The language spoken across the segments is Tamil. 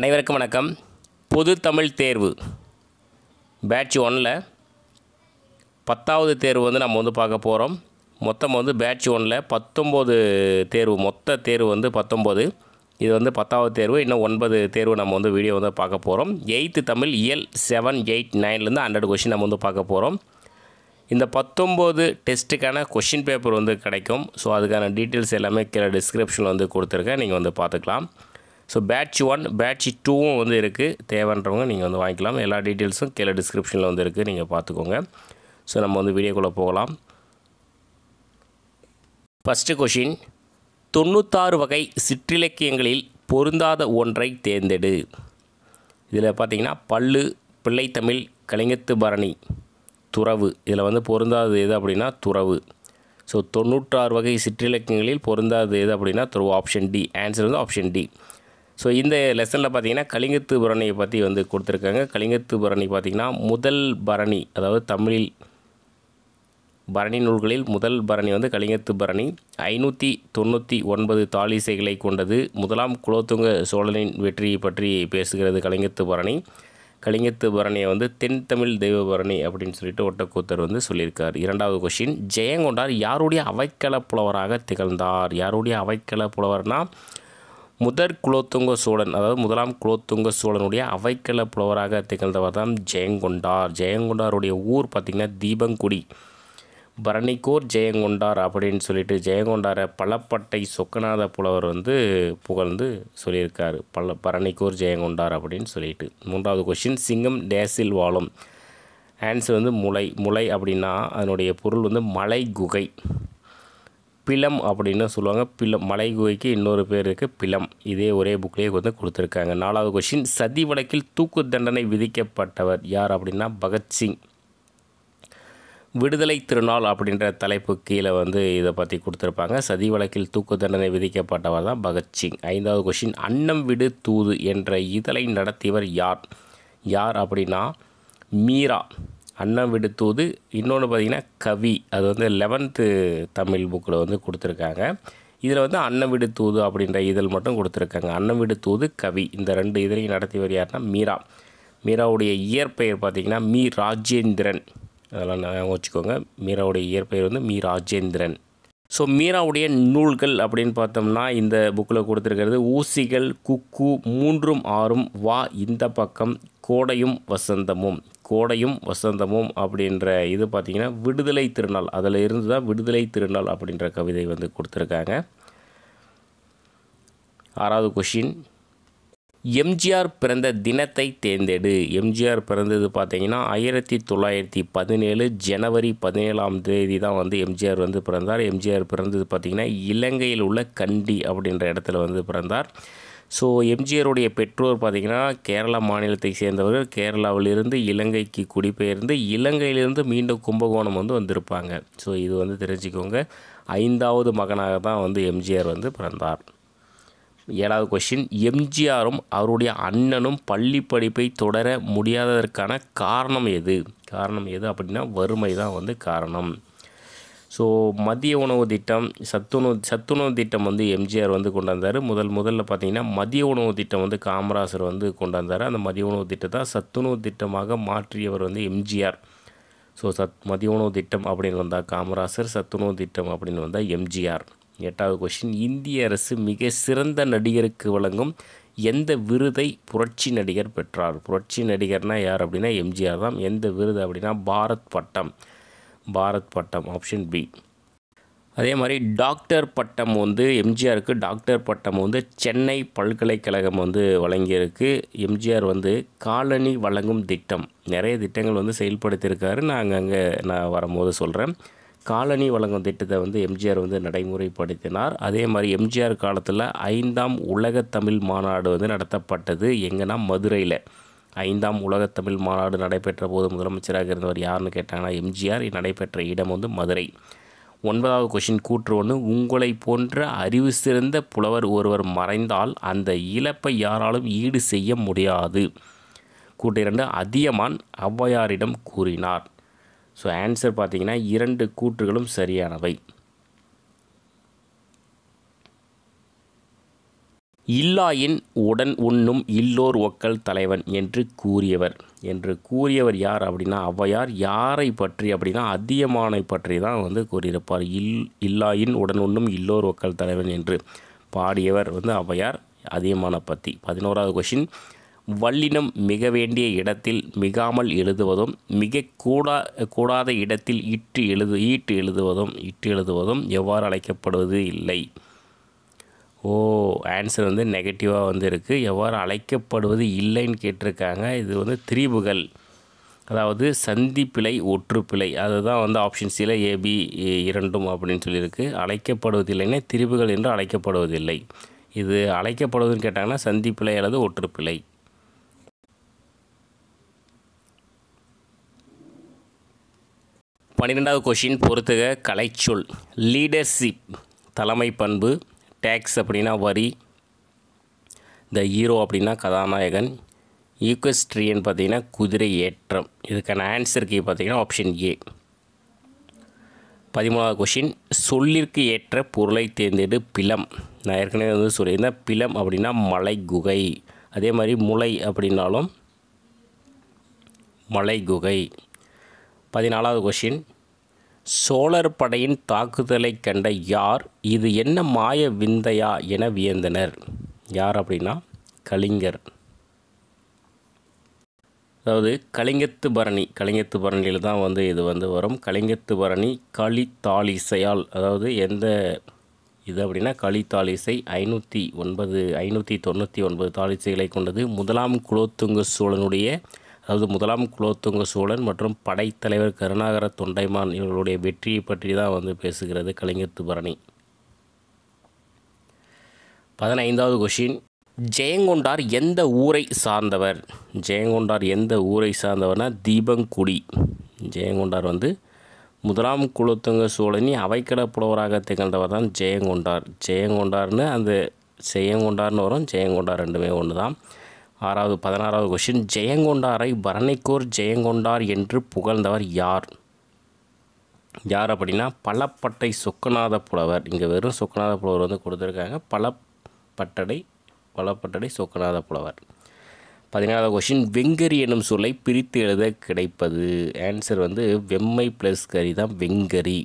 அனைவருக்கும் வணக்கம் பொது தமிழ் தேர்வு பேட்ச் ஒனில் பத்தாவது தேர்வு வந்து நம்ம வந்து பார்க்க போகிறோம் மொத்தம் வந்து பேட்ச் ஒனில் பத்தொம்போது தேர்வு மொத்த தேர்வு வந்து பத்தொம்போது இது வந்து பத்தாவது தேர்வு இன்னும் ஒன்பது தேர்வு நம்ம வந்து வீடியோ வந்து பார்க்க போகிறோம் எயித்து தமிழ் இயல் செவன் எயிட் நைன்லேருந்து ஹண்ட்ரட் கொஷின் நம்ம வந்து பார்க்க போகிறோம் இந்த பத்தொம்போது டெஸ்ட்டுக்கான கொஷின் பேப்பர் வந்து கிடைக்கும் ஸோ அதுக்கான டீட்டெயில்ஸ் எல்லாமே கீழே டிஸ்கிரிப்ஷனில் வந்து கொடுத்துருக்கேன் நீங்கள் வந்து பார்த்துக்கலாம் ஸோ பேட்ச் ஒன் பேட்ச் டூவும் வந்து இருக்குது தேவைன்றவங்க நீங்கள் வந்து வாங்கிக்கலாம் எல்லா டீட்டெயில்ஸும் கீழே டிஸ்கிரிப்ஷனில் வந்து இருக்குது நீங்கள் பார்த்துக்கோங்க ஸோ நம்ம வந்து வீடியோக்குள்ளே போகலாம் ஃபஸ்ட்டு கொஷின் தொண்ணூத்தாறு வகை சிற்றிலக்கியங்களில் பொருந்தாத ஒன்றை தேர்ந்தெடு இதில் பார்த்திங்கன்னா பல்லு பிள்ளைத்தமிழ் கலிங்கத்து பரணி துறவு இதில் வந்து பொருந்தாதது எது அப்படின்னா துறவு ஸோ தொண்ணூற்றாறு வகை சிற்றிலக்கியங்களில் பொருந்தாதது எது அப்படின்னா துறவு ஆப்ஷன் டி ஆன்சர் வந்து ஆப்ஷன் டி ஸோ இந்த லெசனில் பார்த்தீங்கன்னா கலிங்கத்து பரணியை பற்றி வந்து கொடுத்துருக்காங்க கலிங்கத்து பரணி பார்த்திங்கன்னா முதல் பரணி அதாவது தமிழில் பரணி நூல்களில் முதல் பரணி வந்து கலிங்கத்து பரணி ஐநூற்றி தொண்ணூற்றி ஒன்பது தாலிசைகளை கொண்டது முதலாம் குலோத்துங்க சோழனின் வெற்றியை பற்றி பேசுகிறது கலிங்கத்து பரணி கலிங்கத்து பரணியை வந்து தென் தமிழ் தெய்வபரணி அப்படின்னு சொல்லிட்டு ஒட்டக்கூத்தர் வந்து சொல்லியிருக்கார் இரண்டாவது கொஷின் ஜெயங்கொண்டார் யாருடைய அவைக்கள புலவராக திகழ்ந்தார் யாருடைய அவைக்கள புலவர்னால் முதற் குலோத்துங்க சோழன் அதாவது முதலாம் குலோத்துங்க சோழனுடைய அவைக்கல புலவராக திகழ்ந்தவர் தான் ஜெயங்கொண்டார் ஜெயங்கொண்டாருடைய ஊர் பார்த்திங்கன்னா தீபங்குடி பரணிக்கோர் ஜெயங்கொண்டார் அப்படின்னு சொல்லிட்டு ஜெயங்கொண்டார பலப்பட்டை சொக்கநாத புலவர் வந்து புகழ்ந்து சொல்லியிருக்கார் பல பரணிக்கோர் ஜெயங்கொண்டார் அப்படின்னு சொல்லிட்டு மூன்றாவது கொஷின் சிங்கம் டேசில் வாழும் ஆன்சர் வந்து முளை முளை அப்படின்னா அதனுடைய பொருள் வந்து மலை குகை பிலம் அப்படின்னு சொல்லுவாங்க பிலம் மலை குகைக்கு இன்னொரு பேர் இருக்குது பிலம் இதே ஒரே புக்லேயே வந்து கொடுத்துருக்காங்க நாலாவது கொஷின் சதி வழக்கில் தூக்கு தண்டனை விதிக்கப்பட்டவர் யார் அப்படின்னா பகத்சிங் விடுதலை திருநாள் அப்படின்ற தலைப்பு கீழே வந்து இதை பற்றி கொடுத்துருப்பாங்க சதி வழக்கில் தூக்கு தண்டனை விதிக்கப்பட்டவர் தான் பகத்சிங் ஐந்தாவது கொஷின் அன்னம் விடு தூது என்ற இதழை நடத்தியவர் யார் யார் அப்படின்னா மீரா அன்னம் விடுத்தூது இன்னொன்று பார்த்திங்கன்னா கவி அது வந்து லெவன்த்து தமிழ் புக்கில் வந்து கொடுத்துருக்காங்க இதில் வந்து அன்னம் விடுத்தூது அப்படின்ற இதழ் மட்டும் கொடுத்துருக்காங்க அன்னம் விடுத்தூது கவி இந்த ரெண்டு இதழையும் நடத்தியவர் யாருன்னா மீரா மீராவுடைய இயற்பெயர் பார்த்திங்கன்னா மீ ராஜேந்திரன் அதெல்லாம் நான் வச்சுக்கோங்க மீராவுடைய இயற்பெயர் வந்து மீ ராஜேந்திரன் ஸோ மீராவுடைய நூல்கள் அப்படின்னு பார்த்தோம்னா இந்த புக்கில் கொடுத்துருக்கிறது ஊசிகள் குக்கு மூன்றும் ஆறும் வா இந்த பக்கம் கோடையும் வசந்தமும் கோடையும் வசந்தமும் அப்படின்ற இது பார்த்திங்கன்னா விடுதலை திருநாள் அதில் இருந்து தான் விடுதலை திருநாள் அப்படின்ற கவிதை வந்து கொடுத்துருக்காங்க ஆறாவது கொஷின் எம்ஜிஆர் பிறந்த தினத்தை தேர்ந்தெடு எம்ஜிஆர் பிறந்தது பார்த்திங்கன்னா ஆயிரத்தி தொள்ளாயிரத்தி பதினேழு ஜனவரி பதினேழாம் தேதி தான் வந்து எம்ஜிஆர் வந்து பிறந்தார் எம்ஜிஆர் பிறந்தது பார்த்திங்கன்னா இலங்கையில் உள்ள கண்டி அப்படின்ற இடத்துல வந்து பிறந்தார் ஸோ எம்ஜிஆருடைய பெற்றோர் பார்த்திங்கன்னா கேரளா மாநிலத்தை சேர்ந்தவர்கள் கேரளாவிலிருந்து இலங்கைக்கு குடிபெயர்ந்து இலங்கையிலிருந்து மீண்டும் கும்பகோணம் வந்து வந்திருப்பாங்க ஸோ இது வந்து தெரிஞ்சுக்கோங்க ஐந்தாவது மகனாக தான் வந்து எம்ஜிஆர் வந்து பிறந்தார் ஏழாவது கொஷின் எம்ஜிஆரும் அவருடைய அண்ணனும் பள்ளி படிப்பை தொடர முடியாததற்கான காரணம் எது காரணம் எது அப்படின்னா வறுமை தான் வந்து காரணம் ஸோ மதிய உணவு திட்டம் சத்துணவு சத்துணவு திட்டம் வந்து எம்ஜிஆர் வந்து கொண்டாந்தார் முதல் முதல்ல பார்த்திங்கன்னா மதிய உணவு திட்டம் வந்து காமராசர் வந்து கொண்டாந்தார் அந்த மதிய உணவு திட்டத்தை சத்துணவு திட்டமாக மாற்றியவர் வந்து எம்ஜிஆர் ஸோ சத் மதிய உணவு திட்டம் அப்படின்னு வந்தால் காமராசர் சத்துணவு திட்டம் அப்படின்னு வந்தால் எம்ஜிஆர் எட்டாவது கொஷின் இந்திய அரசு மிக சிறந்த நடிகருக்கு வழங்கும் எந்த விருதை புரட்சி நடிகர் பெற்றார் புரட்சி நடிகர்னால் யார் அப்படின்னா எம்ஜிஆர் தான் எந்த விருது அப்படின்னா பாரத் பட்டம் பாரத் பட்டம் ஆப்ஷன் பி அதே மாதிரி டாக்டர் பட்டம் வந்து எம்ஜிஆருக்கு டாக்டர் பட்டம் வந்து சென்னை பல்கலைக்கழகம் வந்து வழங்கியிருக்கு எம்ஜிஆர் வந்து காலனி வழங்கும் திட்டம் நிறைய திட்டங்கள் வந்து செயல்படுத்தியிருக்காரு நான் அங்கே நான் வரும்போது சொல்கிறேன் காலனி வழங்கும் திட்டத்தை வந்து எம்ஜிஆர் வந்து நடைமுறைப்படுத்தினார் அதே மாதிரி எம்ஜிஆர் காலத்தில் ஐந்தாம் உலக தமிழ் மாநாடு வந்து நடத்தப்பட்டது எங்கன்னா மதுரையில் ஐந்தாம் உலகத்தமிழ் மாநாடு நடைபெற்ற போது முதலமைச்சராக இருந்தவர் யாருன்னு கேட்டாங்கன்னா எம்ஜிஆர் நடைபெற்ற இடம் வந்து மதுரை ஒன்பதாவது கொஷின் கூற்று ஒன்று உங்களை போன்ற அறிவு சிறந்த புலவர் ஒருவர் மறைந்தால் அந்த இழப்பை யாராலும் ஈடு செய்ய முடியாது கூட்டு இரண்டு அதியமான் ஔவையாரிடம் கூறினார் ஸோ ஆன்சர் பார்த்திங்கன்னா இரண்டு கூற்றுகளும் சரியானவை இல்லாயின் உடன் உண்ணும் இல்லோர் ஒக்கல் தலைவன் என்று கூறியவர் என்று கூறியவர் யார் அப்படின்னா அவ்வையார் யாரை பற்றி அப்படின்னா அதியமானை பற்றி தான் வந்து கூறியிருப்பார் இல் இல்லாயின் உடன் உண்ணும் இல்லோர் ஒக்கல் தலைவன் என்று பாடியவர் வந்து அவ்வையார் அதியமான பற்றி பதினோராவது கொஷின் வல்லினம் மிக வேண்டிய இடத்தில் மிகாமல் எழுதுவதும் மிக கூடா கூடாத இடத்தில் இட்டு எழுது ஈட்டு எழுதுவதும் இட்டு எழுதுவதும் எவ்வாறு அழைக்கப்படுவது இல்லை ஓ ஆன்சர் வந்து நெகட்டிவாக வந்து இருக்குது எவ்வாறு அழைக்கப்படுவது இல்லைன்னு கேட்டிருக்காங்க இது வந்து திரிபுகள் அதாவது சந்திப்பிழை ஒற்றுப்பிழை அதுதான் வந்து ஆப்ஷன் சில ஏபி இரண்டும் அப்படின்னு சொல்லியிருக்கு அழைக்கப்படுவதில்லைன்னா திரிபுகள் என்று அழைக்கப்படுவதில்லை இது அழைக்கப்படுவதுன்னு கேட்டாங்கன்னா சந்திப்பிழை அல்லது ஒற்றுப்பிழை பன்னிரெண்டாவது கொஷின் பொறுத்துக கலைச்சொல் லீடர்ஷிப் தலைமை பண்பு டேக்ஸ் அப்படின்னா வரி த ஹீரோ அப்படின்னா கதாநாயகன் ஈக்வஸ்ட்ரியன் பார்த்திங்கன்னா குதிரை ஏற்றம் இதுக்கான ஆன்சருக்கு பார்த்திங்கன்னா ஆப்ஷன் ஏ பதிமூணாவது கொஷின் சொல்லிற்கு ஏற்ற பொருளை தேர்ந்தெடு பிலம் நான் ஏற்கனவே வந்து சொல்லியிருந்தேன் பிலம் அப்படின்னா மலை குகை அதே மாதிரி முளை அப்படின்னாலும் மலை குகை பதினாலாவது கொஷின் சோழர் படையின் தாக்குதலை கண்ட யார் இது என்ன மாய விந்தையா என வியந்தனர் யார் அப்படின்னா கலிங்கர் அதாவது கலிங்கத்து பரணி கலிங்கத்து பரணியில் தான் வந்து இது வந்து வரும் கலிங்கத்து பரணி களித்தாலிசையால் அதாவது எந்த இது அப்படின்னா களித்தாலிசை ஐநூற்றி ஒன்பது ஐநூற்றி தொண்ணூற்றி ஒன்பது தாலிசைகளை கொண்டது முதலாம் குலோத்துங்க சோழனுடைய அதாவது முதலாம் குலோத்துங்க சோழன் மற்றும் படைத்தலைவர் கருணாகர தொண்டைமான் இவர்களுடைய வெற்றியை பற்றி தான் வந்து பேசுகிறது கலைஞர் துபரணி பதினைந்தாவது கொஷின் ஜெயங்கொண்டார் எந்த ஊரை சார்ந்தவர் ஜெயங்கொண்டார் எந்த ஊரை சார்ந்தவர்னா தீபங்குடி ஜெயங்கொண்டார் வந்து முதலாம் குலத்துங்க சோழனி அவைக்கட புலவராக திகழ்ந்தவர் தான் ஜெயங்கொண்டார் ஜெயங்கொண்டார்னு அந்த செய்யங்கொண்டார்னு வரும் ஜெயங்கொண்டார் ரெண்டுமே ஒன்று தான் ஆறாவது பதினாறாவது கொஷின் ஜெயங்கொண்டாரை பரணைக்கோர் ஜெயங்கொண்டார் என்று புகழ்ந்தவர் யார் யார் அப்படின்னா பலப்பட்டை சொக்கநாத புலவர் இங்கே வெறும் சொக்கநாத புலவர் வந்து கொடுத்துருக்காங்க பலப்பட்டடை பலப்பட்டடை சொக்கநாத புலவர் பதினேழாவது கொஷின் வெங்கரி எனும் சொல்லை பிரித்து எழுத கிடைப்பது ஆன்சர் வந்து வெம்மை ப்ளஸ் கறி தான் வெங்கரி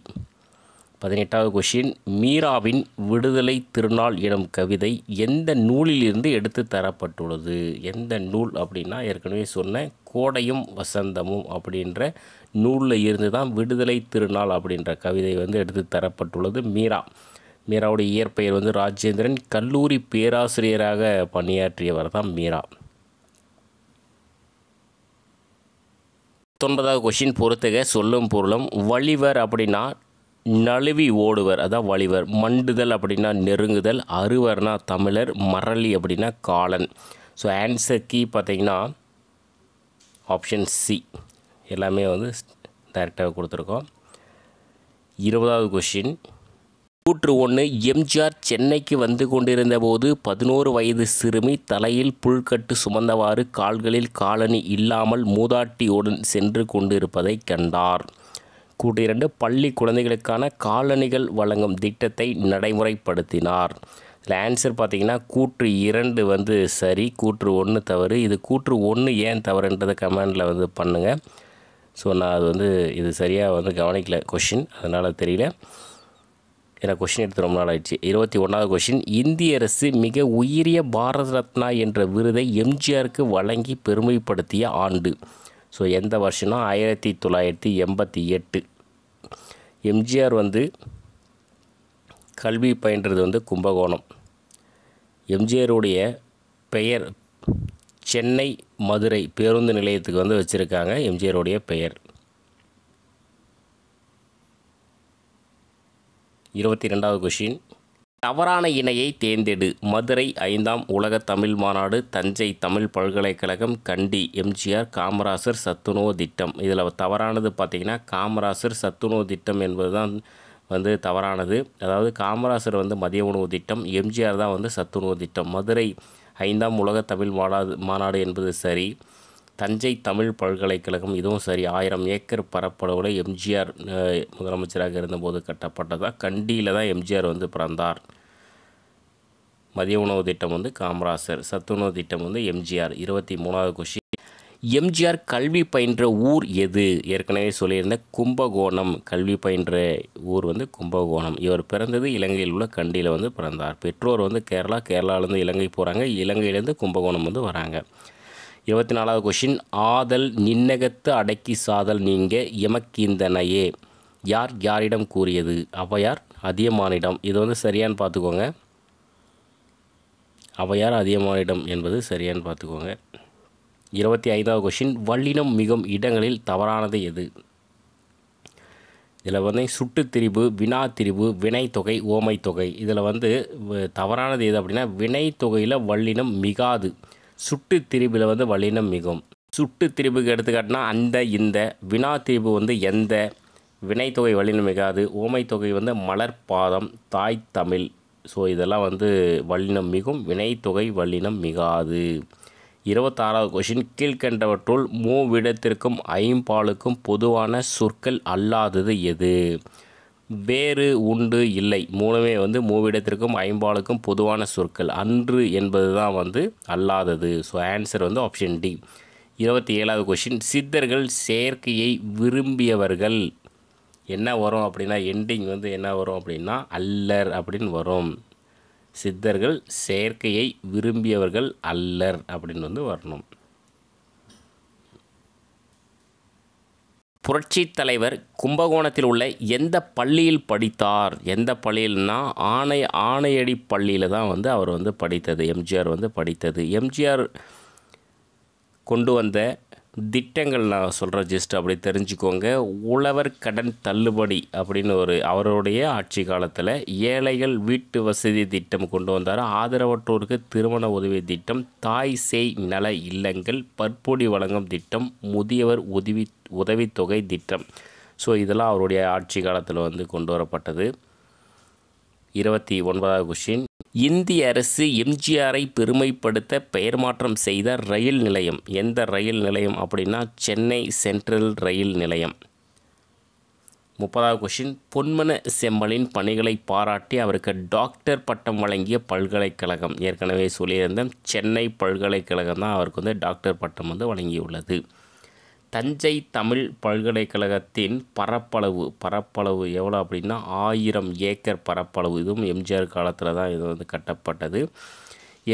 பதினெட்டாவது கொஷின் மீராவின் விடுதலை திருநாள் எனும் கவிதை எந்த நூலிலிருந்து எடுத்து தரப்பட்டுள்ளது எந்த நூல் அப்படின்னா ஏற்கனவே சொன்னேன் கோடையும் வசந்தமும் அப்படின்ற நூலில் இருந்து தான் விடுதலை திருநாள் அப்படின்ற கவிதை வந்து எடுத்து தரப்பட்டுள்ளது மீரா மீராவுடைய இயற்பெயர் வந்து ராஜேந்திரன் கல்லூரி பேராசிரியராக பணியாற்றியவர் தான் மீரா பத்தொன்பதாவது கொஷின் பொறுத்துக சொல்லும் பொருளும் வழிவர் அப்படின்னா நழுவி ஓடுவர் அதான் வழிவர் மண்டுதல் அப்படின்னா நெருங்குதல் அறுவர்னா தமிழர் மரளி அப்படின்னா காலன் ஸோ ஆன்சர் கீ பார்த்திங்கன்னா ஆப்ஷன் சி எல்லாமே வந்து டேரெக்டாக கொடுத்துருக்கோம் இருபதாவது கொஷின் கூற்று ஒன்று எம்ஜிஆர் சென்னைக்கு வந்து கொண்டிருந்த போது பதினோரு வயது சிறுமி தலையில் புல்கட்டு சுமந்தவாறு கால்களில் காலனி இல்லாமல் மூதாட்டியுடன் சென்று கொண்டிருப்பதை கண்டார் கூட்டிரண்டு பள்ளி குழந்தைகளுக்கான காலணிகள் வழங்கும் திட்டத்தை நடைமுறைப்படுத்தினார் இதில் ஆன்சர் பார்த்திங்கன்னா கூற்று இரண்டு வந்து சரி கூற்று ஒன்று தவறு இது கூற்று ஒன்று ஏன் தவறுன்றதை கமெண்டில் வந்து பண்ணுங்கள் ஸோ நான் அது வந்து இது சரியாக வந்து கவனிக்கல கொஷின் அதனால் தெரியல ஏன்னா கொஷின் எடுத்து ரொம்ப நாள் ஆயிடுச்சு இருபத்தி ஒன்றாவது கொஷின் இந்திய அரசு மிக உயரிய பாரத ரத்னா என்ற விருதை எம்ஜிஆருக்கு வழங்கி பெருமைப்படுத்திய ஆண்டு ஸோ எந்த வருஷம்னா ஆயிரத்தி தொள்ளாயிரத்தி எண்பத்தி எட்டு எம்ஜிஆர் வந்து கல்வி பயின்றது வந்து கும்பகோணம் எம்ஜிஆருடைய பெயர் சென்னை மதுரை பேருந்து நிலையத்துக்கு வந்து வச்சுருக்காங்க எம்ஜிஆருடைய பெயர் இருபத்தி ரெண்டாவது கொஷின் தவறான இணையை தேர்ந்தெடு மதுரை ஐந்தாம் உலக தமிழ் மாநாடு தஞ்சை தமிழ் பல்கலைக்கழகம் கண்டி எம்ஜிஆர் காமராசர் சத்துணவு திட்டம் இதில் தவறானது பார்த்திங்கன்னா காமராசர் சத்துணவு திட்டம் என்பது தான் வந்து தவறானது அதாவது காமராசர் வந்து மதிய உணவு திட்டம் எம்ஜிஆர் தான் வந்து சத்துணவு திட்டம் மதுரை ஐந்தாம் உலக தமிழ் மாநாடு மாநாடு என்பது சரி தஞ்சை தமிழ் பல்கலைக்கழகம் இதுவும் சரி ஆயிரம் ஏக்கர் பரப்பளவில் எம்ஜிஆர் முதலமைச்சராக இருந்தபோது கட்டப்பட்டதாக கண்டியில் தான் எம்ஜிஆர் வந்து பிறந்தார் மதிய உணவு திட்டம் வந்து காமராசர் சத்துணவு திட்டம் வந்து எம்ஜிஆர் இருபத்தி மூணாவது கொஷி எம்ஜிஆர் கல்வி பயின்ற ஊர் எது ஏற்கனவே சொல்லியிருந்த கும்பகோணம் கல்வி பயின்ற ஊர் வந்து கும்பகோணம் இவர் பிறந்தது இலங்கையில் உள்ள கண்டியில் வந்து பிறந்தார் பெற்றோர் வந்து கேரளா கேரளாவிலேருந்து இலங்கை போகிறாங்க இலங்கையிலேருந்து கும்பகோணம் வந்து வராங்க இருபத்தி நாலாவது கொஷின் ஆதல் நின்னகத்து அடக்கி சாதல் நீங்க எமக்கிந்தனையே யார் யாரிடம் கூறியது அவையார் அதியமானிடம் இது வந்து சரியான்னு பார்த்துக்கோங்க அவையார் அதியமானிடம் என்பது சரியான்னு பார்த்துக்கோங்க இருபத்தி ஐந்தாவது கொஷின் வள்ளினம் மிகும் இடங்களில் தவறானது எது இதில் வந்து சுட்டு திரிபு வினா திரிபு வினைத்தொகை ஓமைத்தொகை இதில் வந்து தவறானது எது அப்படின்னா வினைத்தொகையில் வல்லினம் மிகாது சுட்டு திரிபில் வந்து வலினம் மிகும் சுட்டு திரிபுக்கு எடுத்துக்காட்டினா அந்த இந்த வினா திரிபு வந்து எந்த வினைத்தொகை வலினம் மிகாது ஓமைத்தொகை வந்து மலர்பாதம் தாய் தமிழ் ஸோ இதெல்லாம் வந்து வல்லினம் மிகும் வினைத்தொகை வல்லினம் மிகாது இருபத்தாறாவது கொஷின் கீழ்கண்டவற்றுள் மூவிடத்திற்கும் ஐம்பாலுக்கும் பொதுவான சொற்கள் அல்லாதது எது வேறு உண்டு இல்லை மூணுமே வந்து மூவிடத்திற்கும் ஐம்பாலுக்கும் பொதுவான சொற்கள் அன்று என்பது தான் வந்து அல்லாதது ஸோ ஆன்சர் வந்து ஆப்ஷன் டி இருபத்தி ஏழாவது கொஷின் சித்தர்கள் செயற்கையை விரும்பியவர்கள் என்ன வரும் அப்படின்னா எண்டிங் வந்து என்ன வரும் அப்படின்னா அல்லர் அப்படின்னு வரும் சித்தர்கள் செயற்கையை விரும்பியவர்கள் அல்லர் அப்படின்னு வந்து வரணும் புரட்சித் தலைவர் கும்பகோணத்தில் உள்ள எந்த பள்ளியில் படித்தார் எந்த பள்ளியில்னா ஆணை ஆணையடி பள்ளியில் தான் வந்து அவர் வந்து படித்தது எம்ஜிஆர் வந்து படித்தது எம்ஜிஆர் கொண்டு வந்த திட்டங்கள் நான் சொல்கிற ஜஸ்ட் அப்படி தெரிஞ்சுக்கோங்க உழவர் கடன் தள்ளுபடி அப்படின்னு ஒரு அவருடைய ஆட்சி காலத்தில் ஏழைகள் வீட்டு வசதி திட்டம் கொண்டு வந்தார் ஆதரவற்றோருக்கு திருமண உதவி திட்டம் தாய் சேய் நல இல்லங்கள் பற்பொடி வழங்கும் திட்டம் முதியவர் உதவி உதவித்தொகை திட்டம் ஸோ இதெல்லாம் அவருடைய ஆட்சி காலத்தில் வந்து கொண்டு வரப்பட்டது இருபத்தி ஒன்பதாவது கொஷின் இந்திய அரசு எம்ஜிஆரை பெருமைப்படுத்த பெயர் மாற்றம் செய்த ரயில் நிலையம் எந்த ரயில் நிலையம் அப்படின்னா சென்னை சென்ட்ரல் ரயில் நிலையம் முப்பதாவது கொஷின் பொன்மன செம்மலின் பணிகளை பாராட்டி அவருக்கு டாக்டர் பட்டம் வழங்கிய பல்கலைக்கழகம் ஏற்கனவே சொல்லியிருந்தேன் சென்னை பல்கலைக்கழகம் தான் அவருக்கு வந்து டாக்டர் பட்டம் வந்து வழங்கியுள்ளது தஞ்சை தமிழ் பல்கலைக்கழகத்தின் பரப்பளவு பரப்பளவு எவ்வளோ அப்படின்னா ஆயிரம் ஏக்கர் பரப்பளவு இதுவும் எம்ஜிஆர் காலத்தில் தான் இது வந்து கட்டப்பட்டது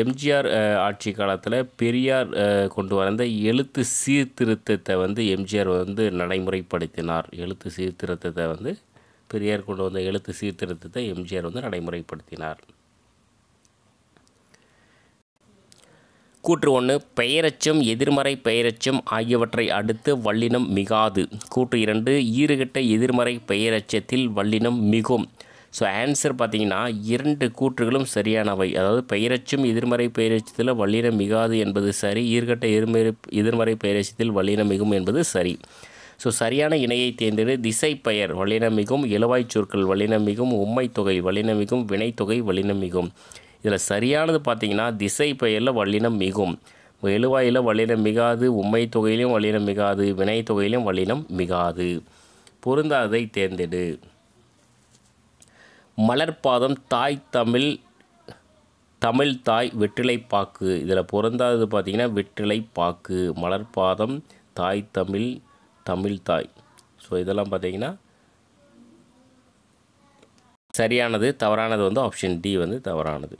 எம்ஜிஆர் ஆட்சி காலத்தில் பெரியார் கொண்டு வந்த எழுத்து சீர்திருத்தத்தை வந்து எம்ஜிஆர் வந்து நடைமுறைப்படுத்தினார் எழுத்து சீர்திருத்தத்தை வந்து பெரியார் கொண்டு வந்த எழுத்து சீர்திருத்தத்தை எம்ஜிஆர் வந்து நடைமுறைப்படுத்தினார் கூற்று ஒன்று பெயரச்சம் எதிர்மறை பெயரச்சம் ஆகியவற்றை அடுத்து வல்லினம் மிகாது கூற்று இரண்டு ஈறுகட்ட எதிர்மறை பெயரச்சத்தில் வல்லினம் மிகும் ஸோ ஆன்சர் பார்த்திங்கன்னா இரண்டு கூற்றுகளும் சரியானவை அதாவது பெயரச்சும் எதிர்மறை பெயரச்சத்தில் வல்லினம் மிகாது என்பது சரி ஈர்கட்ட எதிர்மறை எதிர்மறை பெயரச்சத்தில் வல்லினம் மிகும் என்பது சரி ஸோ சரியான இணையை தேர்ந்தெடு திசை பெயர் வல்லினம் மிகும் இலவாய் சொற்கள் வல்லினம் மிகும் உம்மை தொகை வல்லினம் மிகும் வினைத்தொகை வல்லினம் மிகும் இதில் சரியானது பார்த்தீங்கன்னா திசை பெயரில் வல்லினம் மிகும் எழுவாயில் வல்லினம் மிகாது உம்மை தொகையிலும் வல்லினம் மிகாது வினை தொகையிலும் வல்லினம் மிகாது பொருந்தாததை தேர்ந்தெடு மலர்பாதம் தாய் தமிழ் தமிழ் தாய் வெற்றிலை பாக்கு இதில் பொருந்தாதது பார்த்திங்கன்னா வெற்றிலை பாக்கு மலர்பாதம் தாய் தமிழ் தமிழ் தாய் ஸோ இதெல்லாம் பார்த்திங்கன்னா சரியானது தவறானது வந்து ஆப்ஷன் டி வந்து தவறானது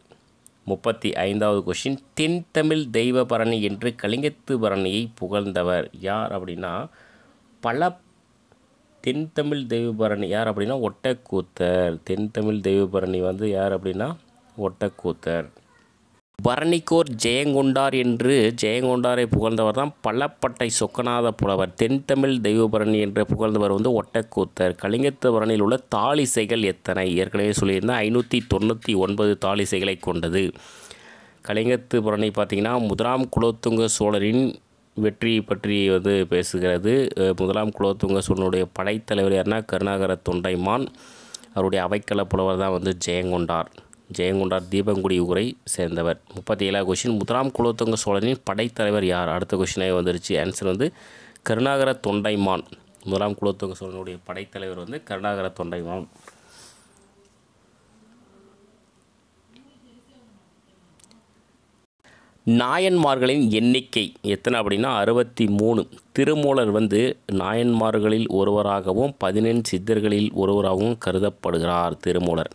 முப்பத்தி ஐந்தாவது கொஷின் தென்தமிழ் தெய்வ பரணி என்று கலிங்கத்து பரணியை புகழ்ந்தவர் யார் அப்படின்னா பல தென்தமிழ் தெய்வபரணி யார் அப்படின்னா ஒட்டக்கூத்தர் தென்தமிழ் தெய்வபரணி வந்து யார் அப்படின்னா ஒட்டக்கூத்தர் பரணிக்கோர் ஜெயங்கொண்டார் என்று ஜெயங்கொண்டாரை புகழ்ந்தவர் தான் பல்லப்பட்டை சொக்கநாத புலவர் தென்தமிழ் தெய்வபரணி என்று புகழ்ந்தவர் வந்து ஒட்டக்கூத்தர் கலிங்கத்து பரணியில் உள்ள தாளிசைகள் எத்தனை ஏற்கனவே சொல்லியிருந்தால் ஐநூற்றி தொண்ணூற்றி ஒன்பது தாளிசைகளை கொண்டது கலிங்கத்து புறணி பார்த்திங்கன்னா முதலாம் குலோத்துங்க சோழரின் வெற்றி பற்றி வந்து பேசுகிறது முதலாம் குலோத்துங்க சோழனுடைய படைத்தலைவர் யாருன்னா கருணாகர தொண்டைமான் அவருடைய அவைக்கள புலவர் தான் வந்து ஜெயங்கொண்டார் ஜெயங்கொண்டார் தீபங்குடி உரை சேர்ந்தவர் முப்பத்தி ஏழாவது கொஷின் முதலாம் குலோத்துங்க சோழனின் படைத்தலைவர் யார் அடுத்த கொஷினாக வந்துருச்சு ஆன்சர் வந்து கருணாகர தொண்டைமான் முதலாம் குலோத்துங்க சோழனுடைய படைத்தலைவர் வந்து கருணாகர தொண்டைமான் நாயன்மார்களின் எண்ணிக்கை எத்தனை அப்படின்னா அறுபத்தி மூணு திருமூலர் வந்து நாயன்மார்களில் ஒருவராகவும் பதினெண் சித்தர்களில் ஒருவராகவும் கருதப்படுகிறார் திருமூலர்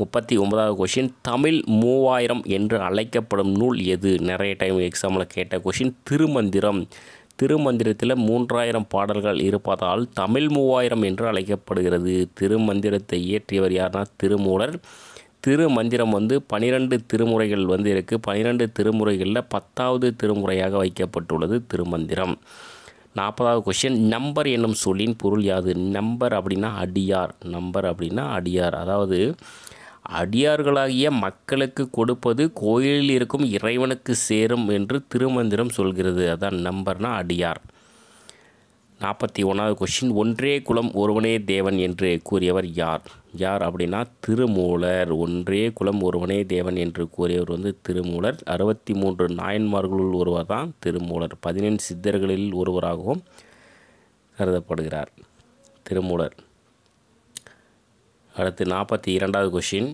முப்பத்தி ஒன்பதாவது கொஷின் தமிழ் மூவாயிரம் என்று அழைக்கப்படும் நூல் எது நிறைய டைம் எக்ஸாமில் கேட்ட கொஷின் திருமந்திரம் திருமந்திரத்தில் மூன்றாயிரம் பாடல்கள் இருப்பதால் தமிழ் மூவாயிரம் என்று அழைக்கப்படுகிறது திருமந்திரத்தை இயற்றியவர் யார்னா திருமூலர் திருமந்திரம் வந்து பனிரெண்டு திருமுறைகள் வந்து இருக்குது பனிரெண்டு திருமுறைகளில் பத்தாவது திருமுறையாக வைக்கப்பட்டுள்ளது திருமந்திரம் நாற்பதாவது கொஷின் நம்பர் என்னும் சொல்லின் பொருள் யாது நம்பர் அப்படின்னா அடியார் நம்பர் அப்படின்னா அடியார் அதாவது அடியார்களாகிய மக்களுக்கு கொடுப்பது கோயிலில் இருக்கும் இறைவனுக்கு சேரும் என்று திருமந்திரம் சொல்கிறது அதான் நம்பர்னா அடியார் நாற்பத்தி ஒன்றாவது கொஷின் ஒன்றே குலம் ஒருவனே தேவன் என்று கூறியவர் யார் யார் அப்படின்னா திருமூலர் ஒன்றே குலம் ஒருவனே தேவன் என்று கூறியவர் வந்து திருமூலர் அறுபத்தி மூன்று நாயன்மார்களுள் ஒருவர் தான் திருமூலர் பதினெண்டு சித்தர்களில் ஒருவராகவும் கருதப்படுகிறார் திருமூலர் அடுத்து நாற்பத்தி இரண்டாவது கொஷின்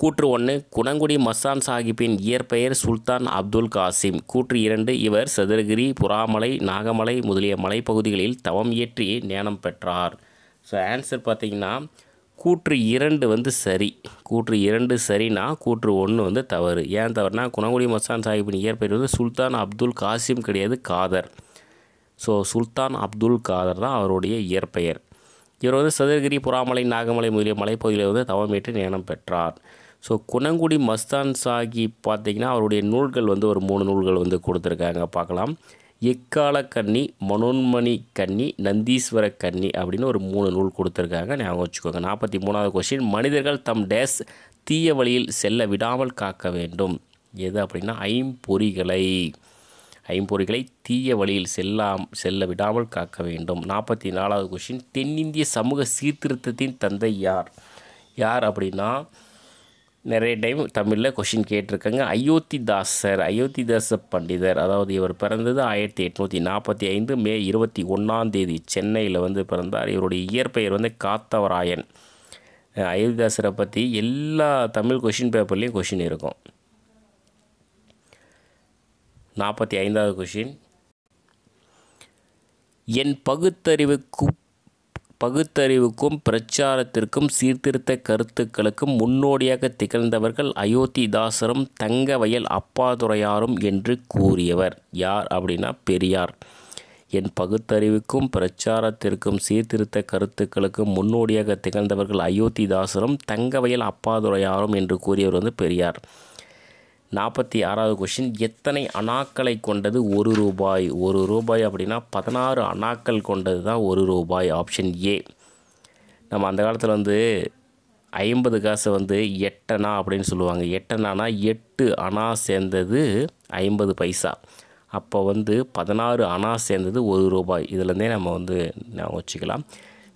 கூற்று ஒன்று குணங்குடி மஸ்தான் சாஹிப்பின் இயற்பெயர் சுல்தான் அப்துல் காசிம் கூற்று இரண்டு இவர் சதுரகிரி புறாமலை நாகமலை முதலிய மலைப்பகுதிகளில் தவம் இயற்றி ஞானம் பெற்றார் ஸோ ஆன்சர் பார்த்திங்கன்னா கூற்று இரண்டு வந்து சரி கூற்று இரண்டு சரினா கூற்று ஒன்று வந்து தவறு ஏன் தவறுனா குணங்குடி மஸ்தான் சாஹிப்பின் இயற்பெயர் வந்து சுல்தான் அப்துல் காசிம் கிடையாது காதர் ஸோ சுல்தான் அப்துல் காதர் தான் அவருடைய இயற்பெயர் இவர் வந்து சதுரகிரி புறாமலை நாகமலை முதலிய மலைப்பகுதியில் வந்து தவமேற்று ஞானம் பெற்றார் ஸோ குணங்குடி மஸ்தான் சாஹிப் பார்த்திங்கன்னா அவருடைய நூல்கள் வந்து ஒரு மூணு நூல்கள் வந்து கொடுத்துருக்காங்க பார்க்கலாம் எக்கால கன்னி மனோன்மணி கன்னி நந்தீஸ்வர கன்னி அப்படின்னு ஒரு மூணு நூல் கொடுத்துருக்காங்க ஞாபகம் வச்சுக்கோங்க நாற்பத்தி மூணாவது கொஸ்டின் மனிதர்கள் தம் டேஸ் தீய வழியில் செல்ல விடாமல் காக்க வேண்டும் எது அப்படின்னா ஐம்பொறிகளை ஐம்பொறிகளை தீய வழியில் செல்லாம் செல்ல விடாமல் காக்க வேண்டும் நாற்பத்தி நாலாவது கொஷின் தென்னிந்திய சமூக சீர்திருத்தத்தின் தந்தை யார் யார் அப்படின்னா நிறைய டைம் தமிழில் கொஷின் கேட்டிருக்காங்க அயோத்திதாசர் தாச பண்டிதர் அதாவது இவர் பிறந்தது ஆயிரத்தி எட்நூற்றி நாற்பத்தி ஐந்து மே இருபத்தி ஒன்றாம் தேதி சென்னையில் வந்து பிறந்தார் இவருடைய இயற்பெயர் வந்து காத்தவராயன் அயோத்திதாசரை பற்றி எல்லா தமிழ் கொஷின் பேப்பர்லேயும் கொஷின் இருக்கும் நாற்பத்தி ஐந்தாவது கொஷின் என் பகுத்தறிவுக்கும் பகுத்தறிவுக்கும் பிரச்சாரத்திற்கும் சீர்திருத்த கருத்துக்களுக்கும் முன்னோடியாக திகழ்ந்தவர்கள் அயோத்திதாசரும் தங்கவயல் அப்பாதுரையாரும் என்று கூறியவர் யார் அப்படின்னா பெரியார் என் பகுத்தறிவுக்கும் பிரச்சாரத்திற்கும் சீர்திருத்த கருத்துக்களுக்கும் முன்னோடியாக திகழ்ந்தவர்கள் அயோத்திதாசரும் தங்கவயல் அப்பாதுரையாரும் என்று கூறியவர் வந்து பெரியார் நாற்பத்தி ஆறாவது கொஷின் எத்தனை அணாக்களை கொண்டது ஒரு ரூபாய் ஒரு ரூபாய் அப்படின்னா பதினாறு அணாக்கள் கொண்டது தான் ஒரு ரூபாய் ஆப்ஷன் ஏ நம்ம அந்த காலத்தில் வந்து ஐம்பது காசை வந்து எட்டனா அப்படின்னு சொல்லுவாங்க எட்டனானா எட்டு அணா சேர்ந்தது ஐம்பது பைசா அப்போ வந்து பதினாறு அணா சேர்ந்தது ஒரு ரூபாய் இதுலேருந்தே நம்ம வந்து வச்சுக்கலாம்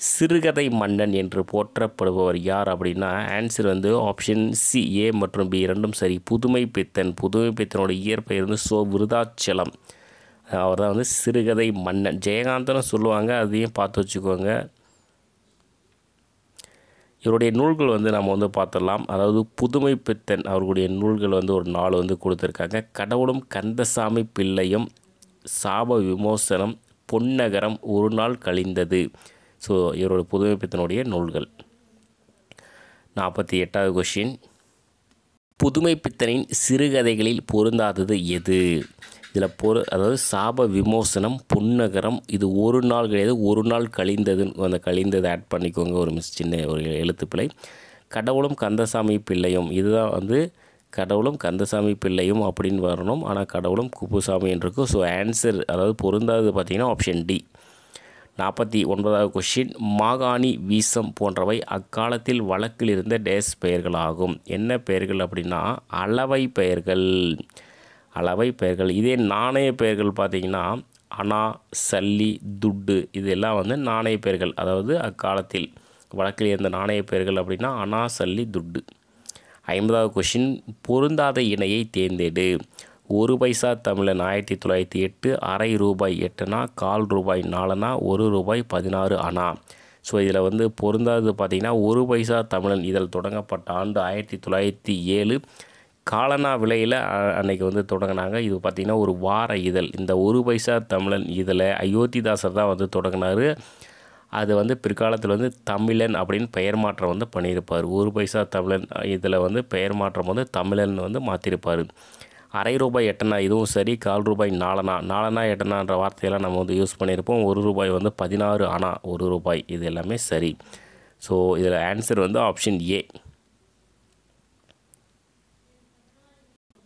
சிறுகதை மன்னன் என்று போற்றப்படுபவர் யார் அப்படின்னா ஆன்சர் வந்து ஆப்ஷன் சி ஏ மற்றும் பி இரண்டும் சரி புதுமை பித்தன் புதுமை பித்தனோட இயற்பெயர் வந்து சோ விருதாச்சலம் அவர் தான் வந்து சிறுகதை மன்னன் ஜெயகாந்தனும் சொல்லுவாங்க அதையும் பார்த்து வச்சுக்கோங்க இவருடைய நூல்கள் வந்து நம்ம வந்து பார்த்துடலாம் அதாவது புதுமை பித்தன் அவர்களுடைய நூல்கள் வந்து ஒரு நாள் வந்து கொடுத்துருக்காங்க கடவுளும் கந்தசாமி பிள்ளையும் சாப விமோசனம் பொன்னகரம் ஒரு நாள் கழிந்தது ஸோ இவரோட புதுமைப்பித்தனுடைய நூல்கள் நாற்பத்தி எட்டாவது கொஷின் புதுமைப்பித்தனின் சிறுகதைகளில் பொருந்தாதது எது இதில் பொரு அதாவது சாப விமோசனம் புன்னகரம் இது ஒரு நாள் கிடையாது ஒரு நாள் கழிந்ததுன்னு அந்த கழிந்ததை ஆட் பண்ணிக்கோங்க ஒரு மிஸ் சின்ன ஒரு எழுத்துப்பிள்ளை கடவுளும் கந்தசாமி பிள்ளையும் இதுதான் வந்து கடவுளும் கந்தசாமி பிள்ளையும் அப்படின்னு வரணும் ஆனால் கடவுளும் குப்புசாமி என்றிருக்கும் ஸோ ஆன்சர் அதாவது பொருந்தாதது பார்த்திங்கன்னா ஆப்ஷன் டி நாற்பத்தி ஒன்பதாவது கொஷின் மாகாணி வீசம் போன்றவை அக்காலத்தில் வழக்கில் இருந்த டேஸ் பெயர்களாகும் என்ன பெயர்கள் அப்படின்னா அளவை பெயர்கள் அளவை பெயர்கள் இதே நாணய பெயர்கள் பார்த்திங்கன்னா அணா சல்லி துட்டு இதெல்லாம் வந்து நாணய பெயர்கள் அதாவது அக்காலத்தில் வழக்கில் இருந்த நாணய பெயர்கள் அப்படின்னா அணா சல்லி துட்டு ஐம்பதாவது கொஷின் பொருந்தாத இணையை தேர்ந்தெடு ஒரு பைசா தமிழன் ஆயிரத்தி தொள்ளாயிரத்தி எட்டு அரை ரூபாய் எட்டுனா கால் ரூபாய் நாலுனா ஒரு ரூபாய் பதினாறு அணா ஸோ இதில் வந்து பொருந்தாதது பார்த்திங்கன்னா ஒரு பைசா தமிழன் இதில் தொடங்கப்பட்ட ஆண்டு ஆயிரத்தி தொள்ளாயிரத்தி ஏழு காலனா விலையில் அன்னைக்கு வந்து தொடங்கினாங்க இது பார்த்திங்கன்னா ஒரு வார இதழ் இந்த ஒரு பைசா தமிழன் இதில் அயோத்திதாசர் தான் வந்து தொடங்கினார் அது வந்து பிற்காலத்தில் வந்து தமிழன் அப்படின்னு பெயர் மாற்றம் வந்து பண்ணியிருப்பார் ஒரு பைசா தமிழன் இதில் வந்து பெயர் மாற்றம் வந்து தமிழன் வந்து மாற்றிருப்பார் அரை ரூபாய் எட்டனா இதுவும் சரி கால் ரூபாய் நாலனா நாலனா எட்டனான்ற வார்த்தையெல்லாம் நம்ம வந்து யூஸ் பண்ணியிருப்போம் ஒரு ரூபாய் வந்து பதினாறு ஆனால் ஒரு ரூபாய் இது எல்லாமே சரி ஸோ இதில் ஆன்சர் வந்து ஆப்ஷன் ஏ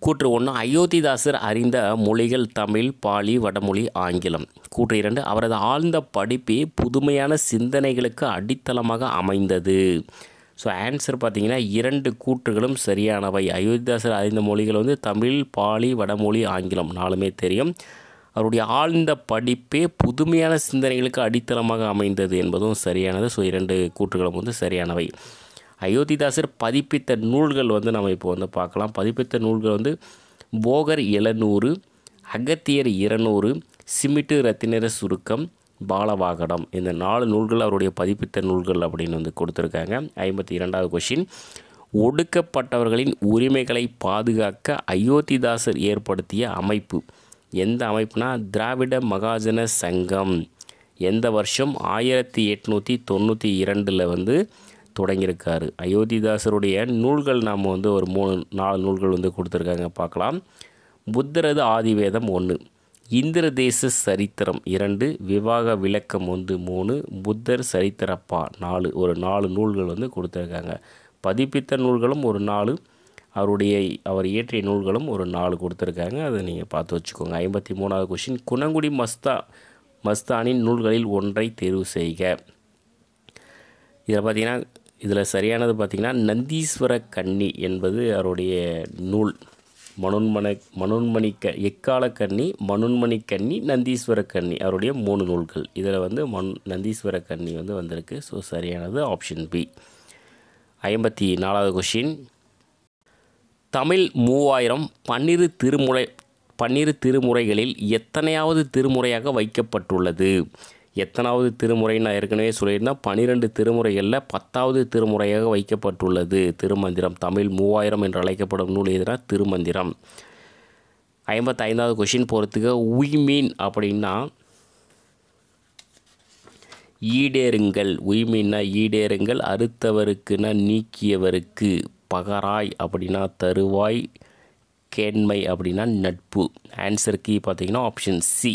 கூற்று ஒன்று அயோத்திதாசர் அறிந்த மொழிகள் தமிழ் பாலி வடமொழி ஆங்கிலம் கூற்று இரண்டு அவரது ஆழ்ந்த படிப்பே புதுமையான சிந்தனைகளுக்கு அடித்தளமாக அமைந்தது ஸோ ஆன்சர் பார்த்திங்கன்னா இரண்டு கூற்றுகளும் சரியானவை அயோத்திதாசர் அறிந்த மொழிகள் வந்து தமிழ் பாலி வடமொழி ஆங்கிலம் நாலுமே தெரியும் அவருடைய ஆழ்ந்த படிப்பே புதுமையான சிந்தனைகளுக்கு அடித்தளமாக அமைந்தது என்பதும் சரியானது ஸோ இரண்டு கூற்றுகளும் வந்து சரியானவை அயோத்திதாசர் பதிப்பித்த நூல்கள் வந்து நம்ம இப்போ வந்து பார்க்கலாம் பதிப்பித்த நூல்கள் வந்து போகர் எழுநூறு அகத்தியர் இருநூறு சிமிட்டு ரத்தினர சுருக்கம் பாலவாகடம் இந்த நாலு நூல்கள் அவருடைய பதிப்பித்த நூல்கள் அப்படின்னு வந்து கொடுத்துருக்காங்க ஐம்பத்தி இரண்டாவது கொஷின் ஒடுக்கப்பட்டவர்களின் உரிமைகளை பாதுகாக்க அயோத்திதாசர் ஏற்படுத்திய அமைப்பு எந்த அமைப்புனா திராவிட மகாஜன சங்கம் எந்த வருஷம் ஆயிரத்தி எட்நூற்றி தொண்ணூற்றி இரண்டில் வந்து தொடங்கியிருக்காரு அயோத்திதாசருடைய நூல்கள் நாம் வந்து ஒரு மூணு நாலு நூல்கள் வந்து கொடுத்துருக்காங்க பார்க்கலாம் புத்தரது ஆதிவேதம் ஒன்று இந்திரதேச சரித்திரம் இரண்டு விவாக விளக்கம் ஒன்று மூணு புத்தர் சரித்திரப்பா நாலு ஒரு நாலு நூல்கள் வந்து கொடுத்துருக்காங்க பதிப்பித்த நூல்களும் ஒரு நாலு அவருடைய அவர் இயற்றிய நூல்களும் ஒரு நாலு கொடுத்துருக்காங்க அதை நீங்கள் பார்த்து வச்சுக்கோங்க ஐம்பத்தி மூணாவது கொஷின் குணங்குடி மஸ்தா மஸ்தானின் நூல்களில் ஒன்றை தேர்வு செய்க இதில் பார்த்திங்கன்னா இதில் சரியானது பார்த்திங்கன்னா நந்தீஸ்வர கன்னி என்பது அவருடைய நூல் மனோன்மண மனோன்மணிக்க எக்கால கன்னி மனோன்மணி கன்னி நந்தீஸ்வர கன்னி அவருடைய மூணு நூல்கள் இதில் வந்து மண் நந்தீஸ்வர கன்னி வந்து வந்திருக்கு ஸோ சரியானது ஆப்ஷன் பி ஐம்பத்தி நாலாவது கொஷின் தமிழ் மூவாயிரம் பன்னிரு திருமுறை பன்னிரு திருமுறைகளில் எத்தனையாவது திருமுறையாக வைக்கப்பட்டுள்ளது எத்தனாவது திருமுறை நான் ஏற்கனவே சொல்லியிருந்தேன் பனிரெண்டு திருமுறைகளில் பத்தாவது திருமுறையாக வைக்கப்பட்டுள்ளது திருமந்திரம் தமிழ் மூவாயிரம் என்று அழைக்கப்படும் நூல் எதுனா திருமந்திரம் ஐம்பத்தைந்தாவது கொஷின் போகிறதுக்கு உய்மீன் அப்படின்னா ஈடேறுங்கள் உய்மீன்னா ஈடேறுங்கள் அறுத்தவருக்குன்னா நீக்கியவருக்கு பகராய் அப்படின்னா தருவாய் கேண்மை அப்படின்னா நட்பு ஆன்சர் கீ பார்த்திங்கன்னா ஆப்ஷன் சி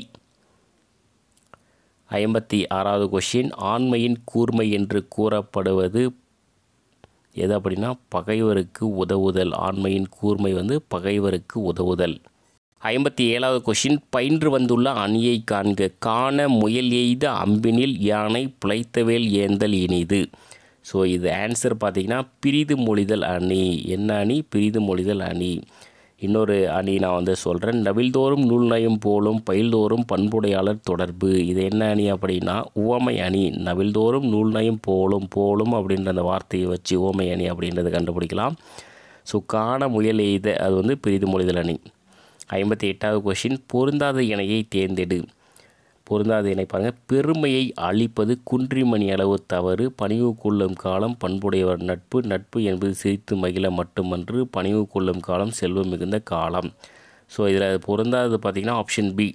ஐம்பத்தி ஆறாவது கொஷின் ஆண்மையின் கூர்மை என்று கூறப்படுவது எது அப்படின்னா பகைவருக்கு உதவுதல் ஆண்மையின் கூர்மை வந்து பகைவருக்கு உதவுதல் ஐம்பத்தி ஏழாவது கொஷின் பயின்று வந்துள்ள அணியை காண்க காண முயல் எய்த அம்பினில் யானை பிழைத்தவேல் ஏந்தல் இனிது ஸோ இது ஆன்சர் பார்த்திங்கன்னா பிரிது மொழிதல் அணி என்ன அணி பிரிது மொழிதல் அணி இன்னொரு அணி நான் வந்து சொல்கிறேன் நவில்தோறும் நூல் நயம் போலும் பயில்தோறும் பண்புடையாளர் தொடர்பு இது என்ன அணி அப்படின்னா உவமை அணி நவில்தோறும் நூல் நயம் போலும் போலும் அப்படின்ற அந்த வார்த்தையை வச்சு உவமை அணி அப்படின்றத கண்டுபிடிக்கலாம் ஸோ காண முயல் எய்த அது வந்து பிரிது மொழிதல் அணி ஐம்பத்தி எட்டாவது கொஷின் பொருந்தாத இணையை தேர்ந்தெடு பொருந்தாது இணைப்பாங்க பெருமையை அழிப்பது குன்றிமணி அளவு தவறு பணிவு கொள்ளும் காலம் பண்புடையவர் நட்பு நட்பு என்பது சிரித்து மகிழ மட்டுமன்று பணிவு கொள்ளும் காலம் செல்வம் மிகுந்த காலம் ஸோ இதில் பொருந்தாதது பார்த்திங்கன்னா ஆப்ஷன் பி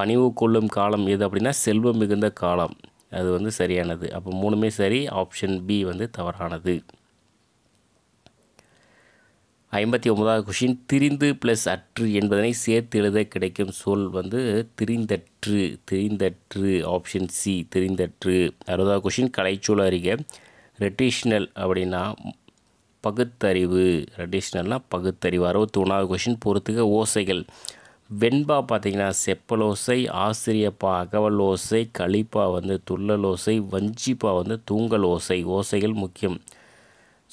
பணிவு கொள்ளும் காலம் எது அப்படின்னா செல்வம் மிகுந்த காலம் அது வந்து சரியானது அப்போ மூணுமே சரி ஆப்ஷன் பி வந்து தவறானது ஐம்பத்தி ஒன்பதாவது கொஷின் திரிந்து ப்ளஸ் அற்று என்பதனை சேர்த்து எழுத கிடைக்கும் சொல் வந்து திரிந்தற்று திரிந்தற்று ஆப்ஷன் சி திரிந்தற்று அறுபதாவது கொஷின் கலைச்சூல் அறிக ரெட்டிஷ்னல் அப்படின்னா பகுத்தறிவு ரெட்டிஷ்னல்னா பகுத்தறிவு அறுபத்தி ஒன்றாவது கொஷின் பொறுத்துக்க ஓசைகள் வெண்பா பார்த்திங்கன்னா செப்பலோசை ஆசிரியப்பா அகவல் ஓசை களிப்பா வந்து துள்ளல் ஓசை வஞ்சிப்பா வந்து தூங்கல் ஓசை ஓசைகள் முக்கியம்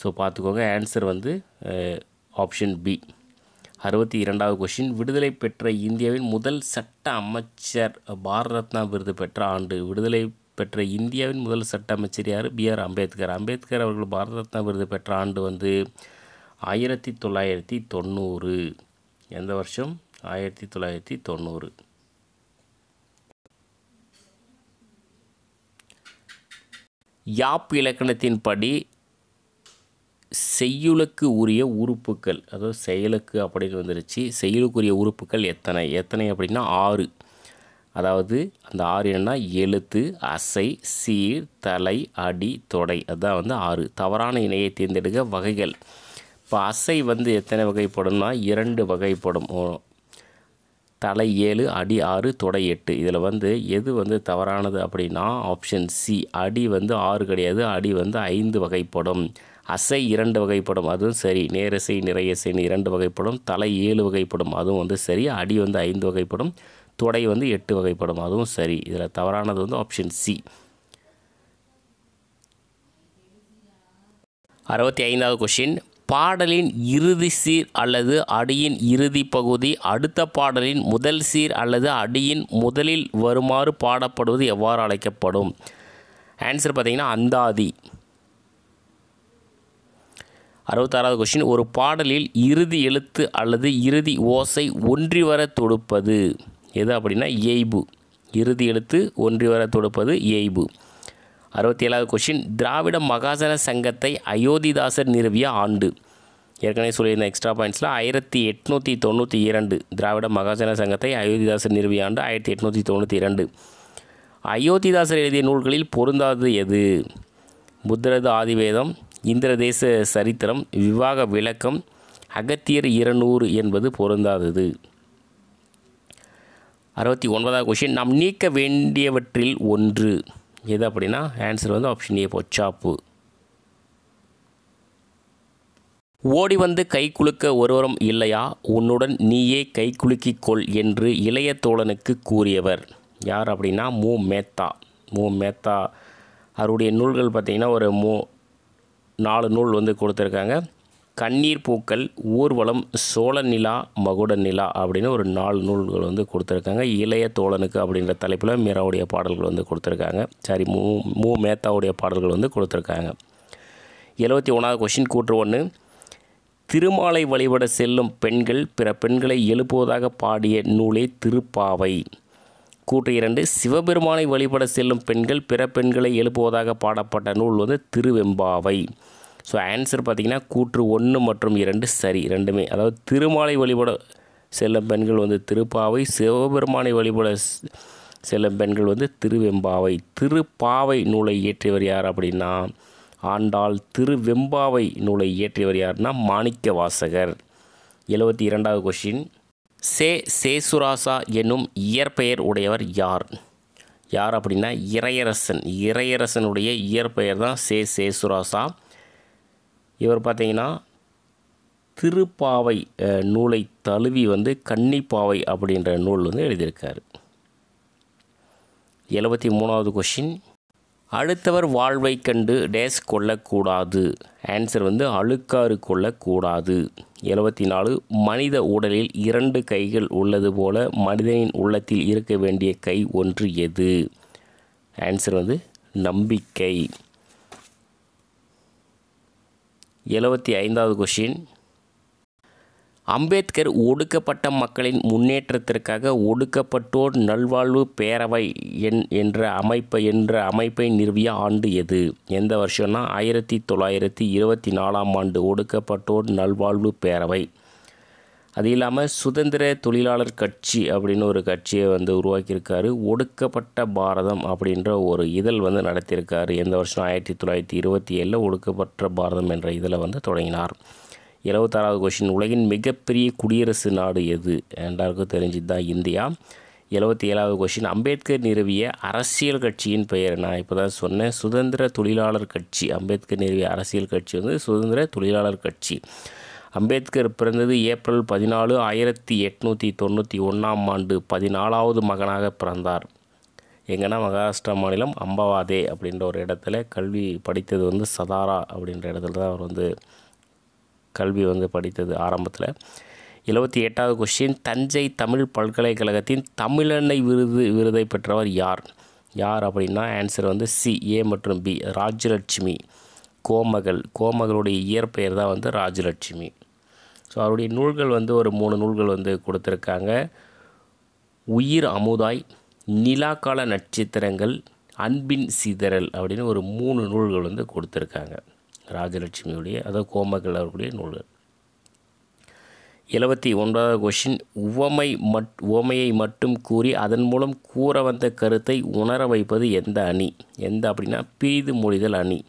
ஸோ பார்த்துக்கோங்க ஆன்சர் வந்து ஆப்ஷன் பி அறுபத்தி இரண்டாவது கொஷின் விடுதலை பெற்ற இந்தியாவின் முதல் சட்ட அமைச்சர் பாரத ரத்னா விருது பெற்ற ஆண்டு விடுதலை பெற்ற இந்தியாவின் முதல் சட்ட அமைச்சர் யார் பி ஆர் அம்பேத்கர் அம்பேத்கர் அவர்கள் பாரத ரத்னா விருது பெற்ற ஆண்டு வந்து ஆயிரத்தி தொள்ளாயிரத்தி தொண்ணூறு எந்த வருஷம் ஆயிரத்தி தொள்ளாயிரத்தி தொண்ணூறு யாப் இலக்கணத்தின்படி செய்யுளுக்கு உரிய உறுப்புக்கள் அதாவது செயலுக்கு அப்படின்னு வந்துருச்சு செய்யுளுக்குரிய உறுப்புக்கள் எத்தனை எத்தனை அப்படின்னா ஆறு அதாவது அந்த ஆறு என்னென்னா எழுத்து அசை சீர் தலை அடி தொடை அதுதான் வந்து ஆறு தவறான இணையை தேர்ந்தெடுக்க வகைகள் இப்போ அசை வந்து எத்தனை வகைப்படும்னா இரண்டு வகைப்படும் தலை ஏழு அடி ஆறு தொடை எட்டு இதில் வந்து எது வந்து தவறானது அப்படின்னா ஆப்ஷன் சி அடி வந்து ஆறு கிடையாது அடி வந்து ஐந்து வகைப்படும் அசை இரண்டு வகைப்படும் அதுவும் சரி நேரசை நிறையசைன்னு இரண்டு வகைப்படும் தலை ஏழு வகைப்படும் அதுவும் வந்து சரி அடி வந்து ஐந்து வகைப்படும் தொடை வந்து எட்டு வகைப்படும் அதுவும் சரி இதில் தவறானது வந்து ஆப்ஷன் சி அறுபத்தி ஐந்தாவது கொஷின் பாடலின் இறுதி சீர் அல்லது அடியின் இறுதி பகுதி அடுத்த பாடலின் முதல் சீர் அல்லது அடியின் முதலில் வருமாறு பாடப்படுவது எவ்வாறு அழைக்கப்படும் ஆன்சர் பார்த்திங்கன்னா அந்தாதி அறுபத்தாறாவது கொஸ்டின் ஒரு பாடலில் இறுதி எழுத்து அல்லது இறுதி ஓசை ஒன்றி வர தொடுப்பது எது அப்படின்னா எய்பு இறுதி எழுத்து ஒன்றி வர தொடுப்பது எய்பு அறுபத்தி ஏழாவது கொஸ்டின் திராவிட மகாசன சங்கத்தை அயோத்திதாசர் நிறுவிய ஆண்டு ஏற்கனவே சொல்லியிருந்த எக்ஸ்ட்ரா பாயிண்ட்ஸில் ஆயிரத்தி எட்நூற்றி தொண்ணூற்றி இரண்டு திராவிட மகாஜன சங்கத்தை அயோத்திதாசர் நிறுவிய ஆண்டு ஆயிரத்தி எட்நூற்றி தொண்ணூற்றி இரண்டு அயோத்திதாசர் எழுதிய நூல்களில் பொருந்தாதது எது புத்தரது ஆதிவேதம் இந்திரதேச சரித்திரம் விவாக விளக்கம் அகத்தியர் இருநூறு என்பது பொருந்தாதது அறுபத்தி ஒன்பதாவது கொஷின் நாம் நீக்க வேண்டியவற்றில் ஒன்று எது அப்படின்னா ஆன்சர் வந்து ஆப்ஷன் ஏ பொச்சாப்பு ஓடி வந்து கை குலுக்க ஒருவரும் இல்லையா உன்னுடன் நீயே கை குலுக்கிக்கொள் என்று இளைய தோழனுக்கு கூறியவர் யார் அப்படின்னா மு மேத்தா மு மேத்தா அவருடைய நூல்கள் பார்த்திங்கன்னா ஒரு மூ நாலு நூல் வந்து கொடுத்துருக்காங்க கண்ணீர் பூக்கள் ஊர்வலம் சோழ நிலா மகுட நிலா அப்படின்னு ஒரு நாலு நூல்கள் வந்து கொடுத்துருக்காங்க இளைய தோழனுக்கு அப்படின்ற தலைப்பில் மீராவுடைய பாடல்கள் வந்து கொடுத்துருக்காங்க சாரி மூ மூ மேத்தாவுடைய பாடல்கள் வந்து கொடுத்துருக்காங்க எழுபத்தி ஒன்றாவது கொஷின் கூற்று ஒன்று திருமாலை வழிபட செல்லும் பெண்கள் பிற பெண்களை எழுப்புவதாக பாடிய நூலே திருப்பாவை கூற்று இரண்டு சிவபெருமானை வழிபட செல்லும் பெண்கள் பிற பெண்களை எழுப்புவதாக பாடப்பட்ட நூல் வந்து திருவெம்பாவை ஸோ ஆன்சர் பார்த்திங்கன்னா கூற்று ஒன்று மற்றும் இரண்டு சரி ரெண்டுமே அதாவது திருமாலை வழிபட செல்லும் பெண்கள் வந்து திருப்பாவை சிவபெருமானை வழிபட செல்லும் பெண்கள் வந்து திருவெம்பாவை திருப்பாவை நூலை இயற்றியவர் யார் அப்படின்னா ஆண்டாள் திருவெம்பாவை நூலை இயற்றியவர் யார்னா மாணிக்க வாசகர் எழுபத்தி இரண்டாவது கொஷின் சே சேசுராசா என்னும் இயற்பெயர் உடையவர் யார் யார் அப்படின்னா இறையரசன் இறையரசனுடைய இயற்பெயர் தான் சே சேசுராசா இவர் பார்த்திங்கன்னா திருப்பாவை நூலை தழுவி வந்து கன்னிப்பாவை அப்படின்ற நூல் வந்து எழுதியிருக்கார் எழுபத்தி மூணாவது கொஷின் அடுத்தவர் வாழ்வை கண்டு டேஸ் கொள்ளக்கூடாது ஆன்சர் வந்து அழுக்காறு கொள்ளக்கூடாது எழுபத்தி நாலு மனித உடலில் இரண்டு கைகள் உள்ளது போல மனிதனின் உள்ளத்தில் இருக்க வேண்டிய கை ஒன்று எது ஆன்சர் வந்து நம்பிக்கை எழுபத்தி ஐந்தாவது கொஷின் அம்பேத்கர் ஒடுக்கப்பட்ட மக்களின் முன்னேற்றத்திற்காக ஒடுக்கப்பட்டோர் நல்வாழ்வு பேரவை என்ற அமைப்பை என்ற அமைப்பை நிறுவிய ஆண்டு எது எந்த வருஷம்னா ஆயிரத்தி தொள்ளாயிரத்தி இருபத்தி நாலாம் ஆண்டு ஒடுக்கப்பட்டோர் நல்வாழ்வு பேரவை அது இல்லாமல் சுதந்திர தொழிலாளர் கட்சி அப்படின்னு ஒரு கட்சியை வந்து உருவாக்கியிருக்காரு ஒடுக்கப்பட்ட பாரதம் அப்படின்ற ஒரு இதழ் வந்து நடத்தியிருக்காரு எந்த வருஷம் ஆயிரத்தி தொள்ளாயிரத்தி இருபத்தி ஏழில் ஒடுக்கப்பட்ட பாரதம் என்ற இதழை வந்து தொடங்கினார் இருபத்தாறாவது கொஷின் உலகின் மிகப்பெரிய குடியரசு நாடு எது என்றாருக்கும் தெரிஞ்சது தான் இந்தியா எழுபத்தி ஏழாவது கொஷின் அம்பேத்கர் நிறுவிய அரசியல் கட்சியின் பெயர் நான் இப்போ தான் சொன்னேன் சுதந்திர தொழிலாளர் கட்சி அம்பேத்கர் நிறுவிய அரசியல் கட்சி வந்து சுதந்திர தொழிலாளர் கட்சி அம்பேத்கர் பிறந்தது ஏப்ரல் பதினாலு ஆயிரத்தி எட்நூற்றி தொண்ணூற்றி ஒன்றாம் ஆண்டு பதினாலாவது மகனாக பிறந்தார் எங்கன்னா மகாராஷ்டிரா மாநிலம் அம்பவாதே அப்படின்ற ஒரு இடத்துல கல்வி படித்தது வந்து சதாரா அப்படின்ற இடத்துல தான் அவர் வந்து கல்வி வந்து படித்தது ஆரம்பத்தில் எழுபத்தி எட்டாவது கொஸ்டின் தஞ்சை தமிழ் பல்கலைக்கழகத்தின் தமிழெண்ணை விருது விருதை பெற்றவர் யார் யார் அப்படின்னா ஆன்சர் வந்து சி ஏ மற்றும் பி ராஜலட்சுமி கோமகள் கோமகளுடைய இயற்பெயர் தான் வந்து ராஜலட்சுமி ஸோ அவருடைய நூல்கள் வந்து ஒரு மூணு நூல்கள் வந்து கொடுத்துருக்காங்க உயிர் அமுதாய் நிலாக்கால நட்சத்திரங்கள் அன்பின் சிதறல் அப்படின்னு ஒரு மூணு நூல்கள் வந்து கொடுத்துருக்காங்க ராஜலட்சுமியுடைய அதாவது கோமகள் அவர்களுடைய நூல்கள் எழுபத்தி ஒன்பதாவது கொஷின் உவமை மட் உவமையை மட்டும் கூறி அதன் மூலம் கூற வந்த கருத்தை உணர வைப்பது எந்த அணி எந்த அப்படின்னா பிரிது மொழிதல் அணி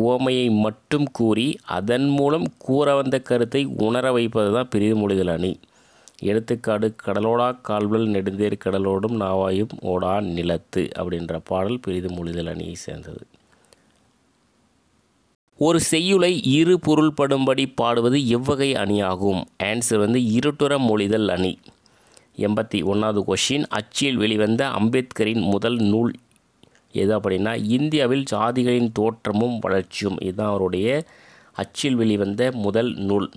உவமையை மட்டும் கூறி அதன் மூலம் கூற வந்த கருத்தை உணர வைப்பது தான் பெரிதுமொழிதல் அணி எடுத்துக்காடு கடலோடா கால்வல் நெடுந்தேர் கடலோடும் நாவாயும் ஓடா நிலத்து அப்படின்ற பாடல் பெரிதுமொழிதல் அணியை சேர்ந்தது ஒரு செய்யுளை இரு பொருள்படும்படி பாடுவது எவ்வகை அணியாகும் ஆன்சர் வந்து இருட்டுற மொழிதல் அணி எண்பத்தி ஒன்றாவது கொஷின் அச்சில் வெளிவந்த அம்பேத்கரின் முதல் நூல் எது அப்படின்னா இந்தியாவில் சாதிகளின் தோற்றமும் வளர்ச்சியும் இதுதான் அவருடைய அச்சில் வெளிவந்த முதல் நூல்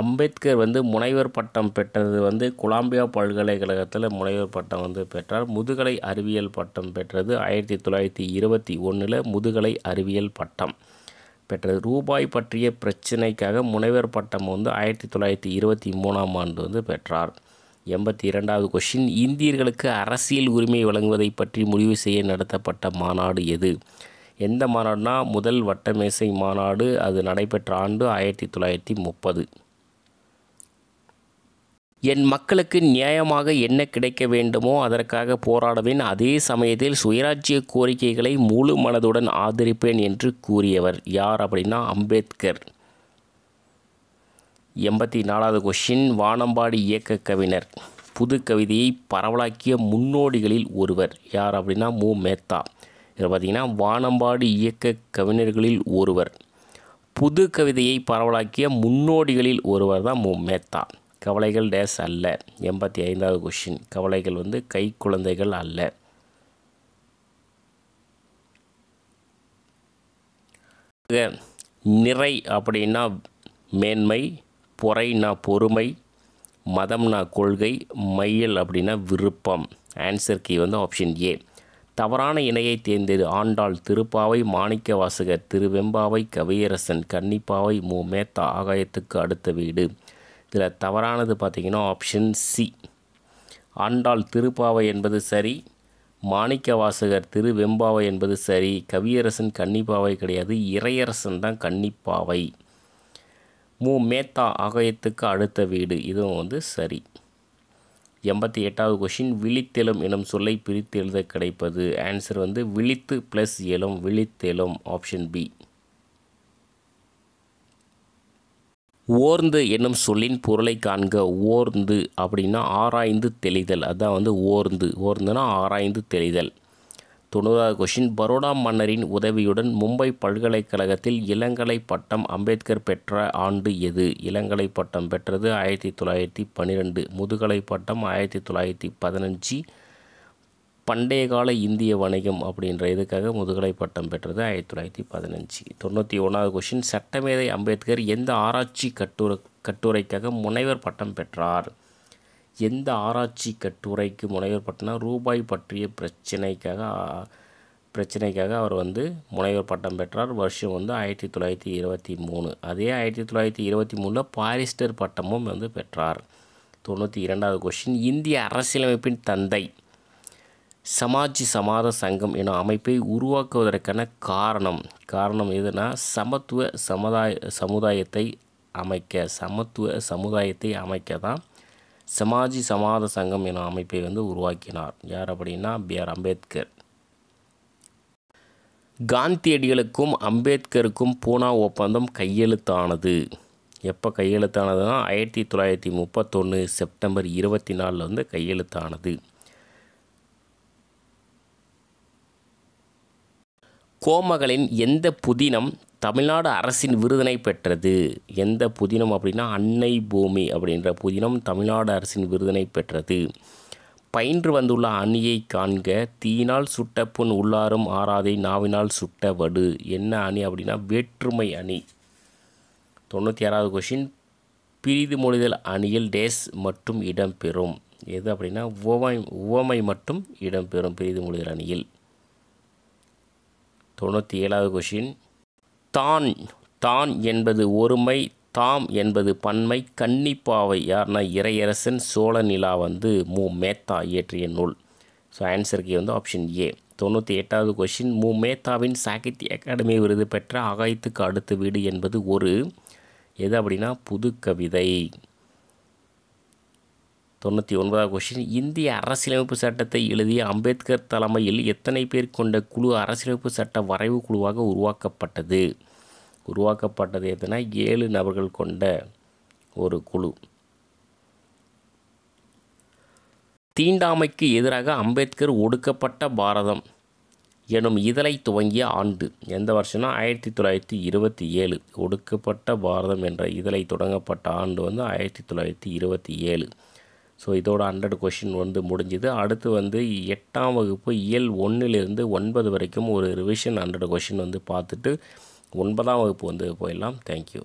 அம்பேத்கர் வந்து முனைவர் பட்டம் பெற்றது வந்து கொலாம்பியா பல்கலைக்கழகத்தில் முனைவர் பட்டம் வந்து பெற்றார் முதுகலை அறிவியல் பட்டம் பெற்றது ஆயிரத்தி தொள்ளாயிரத்தி இருபத்தி ஒன்றில் முதுகலை அறிவியல் பட்டம் பெற்றது ரூபாய் பற்றிய பிரச்சினைக்காக முனைவர் பட்டம் வந்து ஆயிரத்தி தொள்ளாயிரத்தி இருபத்தி மூணாம் ஆண்டு வந்து பெற்றார் எண்பத்தி இரண்டாவது கொஷின் இந்தியர்களுக்கு அரசியல் உரிமை வழங்குவதை பற்றி முடிவு செய்ய நடத்தப்பட்ட மாநாடு எது எந்த மாநாடுனா முதல் வட்டமேசை மாநாடு அது நடைபெற்ற ஆண்டு ஆயிரத்தி தொள்ளாயிரத்தி முப்பது என் மக்களுக்கு நியாயமாக என்ன கிடைக்க வேண்டுமோ அதற்காக போராடுவேன் அதே சமயத்தில் சுயராஜ்ய கோரிக்கைகளை முழு மனதுடன் ஆதரிப்பேன் என்று கூறியவர் யார் அப்படின்னா அம்பேத்கர் எண்பத்தி நாலாவது கொஷின் வானம்பாடி இயக்க கவிஞர் புது கவிதையை பரவலாக்கிய முன்னோடிகளில் ஒருவர் யார் அப்படின்னா மு மேத்தா இதில் பார்த்திங்கன்னா வானம்பாடி இயக்க கவிஞர்களில் ஒருவர் புது கவிதையை பரவலாக்கிய முன்னோடிகளில் ஒருவர் தான் மு மேத்தா கவலைகள் டேஸ் அல்ல எண்பத்தி ஐந்தாவது கொஷின் கவலைகள் வந்து கை குழந்தைகள் அல்ல நிறை அப்படின்னா மேன்மை பொறைனா பொறுமை மதம்னா கொள்கை மையல் அப்படின்னா விருப்பம் ஆன்சர் கீ வந்து ஆப்ஷன் ஏ தவறான இணையை தேர்ந்தது ஆண்டாள் திருப்பாவை மாணிக்க வாசகர் திருவெம்பாவை கவியரசன் கன்னிப்பாவை மு மேத்தா ஆகாயத்துக்கு அடுத்த வீடு இதில் தவறானது பார்த்திங்கன்னா ஆப்ஷன் சி ஆண்டாள் திருப்பாவை என்பது சரி மாணிக்க வாசகர் திருவெம்பாவை என்பது சரி கவியரசன் கன்னிப்பாவை கிடையாது இறையரசன் தான் கன்னிப்பாவை மூ மேத்தா ஆகயத்துக்கு அடுத்த வீடு இதுவும் வந்து சரி எண்பத்தி எட்டாவது கொஷின் விழித்தெலும் எனும் சொல்லை பிரித்து எழுத கிடைப்பது ஆன்சர் வந்து விழித்து ப்ளஸ் எலும் விழித்தெலும் ஆப்ஷன் பி ஓர்ந்து என்னும் சொல்லின் பொருளை காண்க ஓர்ந்து அப்படின்னா ஆராய்ந்து தெளிதல் அதான் வந்து ஓர்ந்து ஓர்ந்துனா ஆராய்ந்து தெளிதல் தொண்ணூறாவது கொஷின் பரோடா மன்னரின் உதவியுடன் மும்பை பல்கலைக்கழகத்தில் இளங்கலை பட்டம் அம்பேத்கர் பெற்ற ஆண்டு எது இளங்கலை பட்டம் பெற்றது ஆயிரத்தி தொள்ளாயிரத்தி பன்னிரெண்டு முதுகலை பட்டம் ஆயிரத்தி தொள்ளாயிரத்தி பதினஞ்சு பண்டைய கால இந்திய வணிகம் அப்படின்ற இதுக்காக முதுகலை பட்டம் பெற்றது ஆயிரத்தி தொள்ளாயிரத்தி பதினஞ்சு தொண்ணூற்றி ஒன்றாவது கொஷின் சட்டமேதை அம்பேத்கர் எந்த ஆராய்ச்சி கட்டுரை கட்டுரைக்காக முனைவர் பட்டம் பெற்றார் எந்த ஆராய்ச்சி கட்டுரைக்கு முனைவர் பட்டம்னா ரூபாய் பற்றிய பிரச்சனைக்காக பிரச்சனைக்காக அவர் வந்து முனைவர் பட்டம் பெற்றார் வருஷம் வந்து ஆயிரத்தி தொள்ளாயிரத்தி இருபத்தி மூணு அதே ஆயிரத்தி தொள்ளாயிரத்தி இருபத்தி மூணில் பாரிஸ்டர் பட்டமும் வந்து பெற்றார் தொண்ணூற்றி இரண்டாவது கொஷின் இந்திய அரசியலமைப்பின் தந்தை சமாஜி சமாத சங்கம் எனும் அமைப்பை உருவாக்குவதற்கான காரணம் காரணம் எதுனா சமத்துவ சமுதாய சமுதாயத்தை அமைக்க சமத்துவ சமுதாயத்தை அமைக்க தான் சமாஜி சமாத சங்கம் என அமைப்பை வந்து உருவாக்கினார் யார் அப்படின்னா பி ஆர் அம்பேத்கர் காந்தியடிகளுக்கும் அம்பேத்கருக்கும் பூனா ஒப்பந்தம் கையெழுத்தானது எப்போ கையெழுத்தானதுன்னா ஆயிரத்தி தொள்ளாயிரத்தி முப்பத்தொன்று செப்டம்பர் இருபத்தி நாலில் வந்து கையெழுத்தானது கோமகளின் எந்த புதினம் தமிழ்நாடு அரசின் விருதினை பெற்றது எந்த புதினம் அப்படின்னா அன்னை பூமி அப்படின்ற புதினம் தமிழ்நாடு அரசின் விருதினை பெற்றது பயின்று வந்துள்ள அணியை காண்க தீயினால் சுட்ட புண் உள்ளாரும் ஆறாதை நாவினால் சுட்ட வடு என்ன அணி அப்படின்னா வேற்றுமை அணி தொண்ணூற்றி ஆறாவது கொஷின் பிரிது மொழிதல் அணியில் டேஸ் மட்டும் இடம்பெறும் எது அப்படின்னா உவமை உவமை மட்டும் இடம்பெறும் பிரிது மொழிதல் அணியில் தொண்ணூற்றி ஏழாவது கொஷின் தான் தான் என்பது ஒருமை தாம் என்பது பன்மை கன்னிப்பாவை யார்னா இறையரசன் சோழ நிலா வந்து மு மேத்தா இயற்றிய நூல் ஸோ ஆன்சர் கே வந்து ஆப்ஷன் ஏ தொண்ணூற்றி எட்டாவது கொஷின் மு மேத்தாவின் சாகித்ய அகாடமி விருது பெற்ற அகாயத்துக்கு அடுத்த வீடு என்பது ஒரு எது அப்படின்னா புது கவிதை தொண்ணூற்றி ஒன்பதாவது கொஷின் இந்திய அரசியலமைப்பு சட்டத்தை எழுதிய அம்பேத்கர் தலைமையில் எத்தனை பேர் கொண்ட குழு அரசியலமைப்பு சட்ட வரைவு குழுவாக உருவாக்கப்பட்டது உருவாக்கப்பட்டது எதுனா ஏழு நபர்கள் கொண்ட ஒரு குழு தீண்டாமைக்கு எதிராக அம்பேத்கர் ஒடுக்கப்பட்ட பாரதம் எனும் இதழை துவங்கிய ஆண்டு எந்த வருஷம்னா ஆயிரத்தி தொள்ளாயிரத்தி இருபத்தி ஏழு ஒடுக்கப்பட்ட பாரதம் என்ற இதழை தொடங்கப்பட்ட ஆண்டு வந்து ஆயிரத்தி தொள்ளாயிரத்தி இருபத்தி ஏழு ஸோ இதோட ஹண்ட்ரட் கொஷின் வந்து முடிஞ்சுது அடுத்து வந்து எட்டாம் வகுப்பு இயல் ஒன்றிலிருந்து ஒன்பது வரைக்கும் ஒரு ரிவிஷன் ஹண்ட்ரட் கொஷின் வந்து பார்த்துட்டு ஒன்பதாம் வகுப்பு வந்து போயிடலாம் தேங்க்யூ